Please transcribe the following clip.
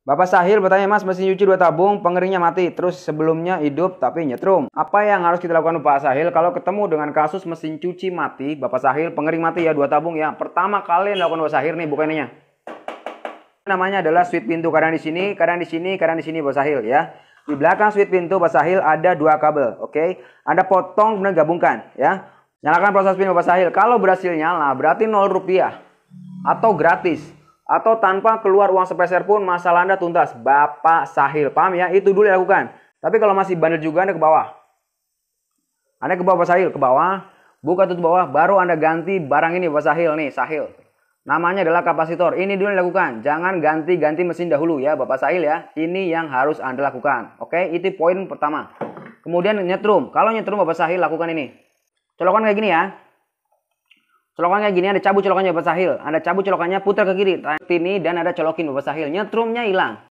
Bapak Sahil bertanya, Mas, mesin cuci dua tabung, pengeringnya mati, terus sebelumnya hidup tapi nyetrum. Apa yang harus kita lakukan Pak Sahil kalau ketemu dengan kasus mesin cuci mati, Bapak Sahil, pengering mati ya, dua tabung ya. Pertama kali yang lakukan Bapak Sahil nih, bukannya. Namanya adalah sweet pintu, kadang di sini, kadang di sini, kadang di sini Bapak Sahil ya. Di belakang sweet pintu Bapak Sahil ada dua kabel, oke? Okay? Anda potong kemudian gabungkan ya. Nyalakan proses pin Bapak Sahil. Kalau berhasil nyala berarti nol rupiah atau gratis atau tanpa keluar uang sepeser pun masalah Anda tuntas. Bapak Sahil, paham ya? Itu dulu lakukan Tapi kalau masih bandel juga Anda ke bawah. Anda ke bawah Pak Sahil, ke bawah, buka tutup bawah, baru Anda ganti barang ini Pak Sahil nih, Sahil. Namanya adalah kapasitor. Ini dulu dilakukan. Jangan ganti-ganti mesin dahulu ya Bapak Sahil ya. Ini yang harus Anda lakukan. Oke, itu poin pertama. Kemudian nyetrum. Kalau nyetrum Bapak Sahil lakukan ini. Colokan kayak gini ya. Colokan kayak gini, ada cabut colokannya Bapak Sahil. Ada cabut colokannya putar ke kiri, ini dan ada colokin Bapak Sahil. Nyetrumnya hilang.